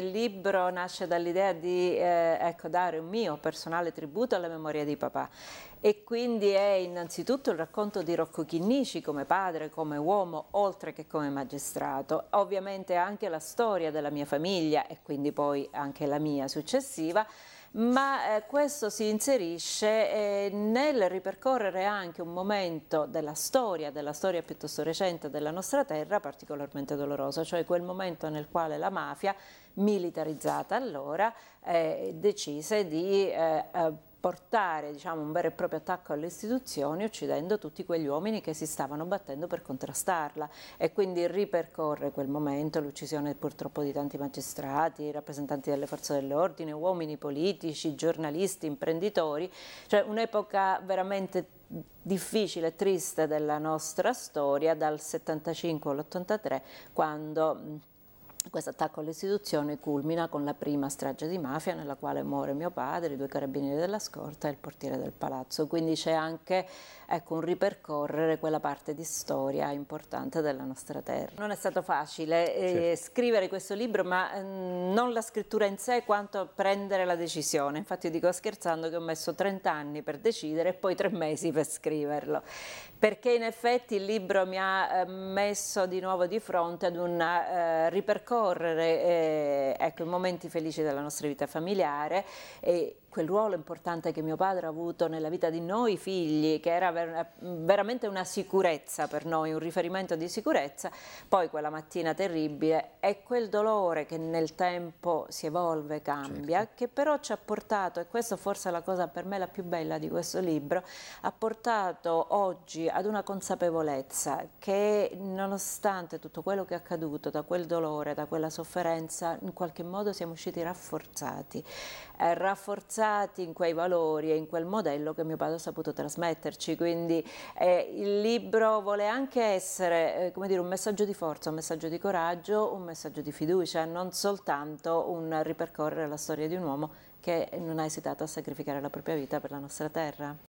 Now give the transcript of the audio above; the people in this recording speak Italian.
Il libro nasce dall'idea di eh, ecco, dare un mio personale tributo alla memoria di papà e quindi è innanzitutto il racconto di Rocco Chinnici come padre, come uomo, oltre che come magistrato. Ovviamente anche la storia della mia famiglia e quindi poi anche la mia successiva ma eh, questo si inserisce eh, nel ripercorrere anche un momento della storia, della storia piuttosto recente della nostra terra particolarmente doloroso, cioè quel momento nel quale la mafia, militarizzata allora, eh, decise di eh, eh, portare diciamo, un vero e proprio attacco alle istituzioni uccidendo tutti quegli uomini che si stavano battendo per contrastarla e quindi ripercorre quel momento l'uccisione purtroppo di tanti magistrati, rappresentanti delle forze dell'ordine, uomini politici, giornalisti, imprenditori, cioè un'epoca veramente difficile e triste della nostra storia dal 75 all'83 quando questo attacco alle istituzioni culmina con la prima strage di mafia nella quale muore mio padre, i due carabinieri della scorta e il portiere del palazzo, quindi c'è anche ecco, un ripercorrere quella parte di storia importante della nostra terra. Non è stato facile eh, certo. scrivere questo libro, ma eh, non la scrittura in sé quanto prendere la decisione. Infatti io dico scherzando che ho messo 30 anni per decidere e poi 3 mesi per scriverlo, perché in effetti il libro mi ha eh, messo di nuovo di fronte ad un eh, ripercorso trascorrere eh, ecco, i momenti felici della nostra vita familiare e quel ruolo importante che mio padre ha avuto nella vita di noi figli, che era ver veramente una sicurezza per noi, un riferimento di sicurezza, poi quella mattina terribile è quel dolore che nel tempo si evolve, cambia, certo. che però ci ha portato, e questa forse è la cosa per me la più bella di questo libro, ha portato oggi ad una consapevolezza che nonostante tutto quello che è accaduto, da quel dolore, da da quella sofferenza, in qualche modo siamo usciti rafforzati, eh, rafforzati in quei valori e in quel modello che mio padre ha saputo trasmetterci. Quindi eh, il libro vuole anche essere eh, come dire, un messaggio di forza, un messaggio di coraggio, un messaggio di fiducia, non soltanto un ripercorrere la storia di un uomo che non ha esitato a sacrificare la propria vita per la nostra terra.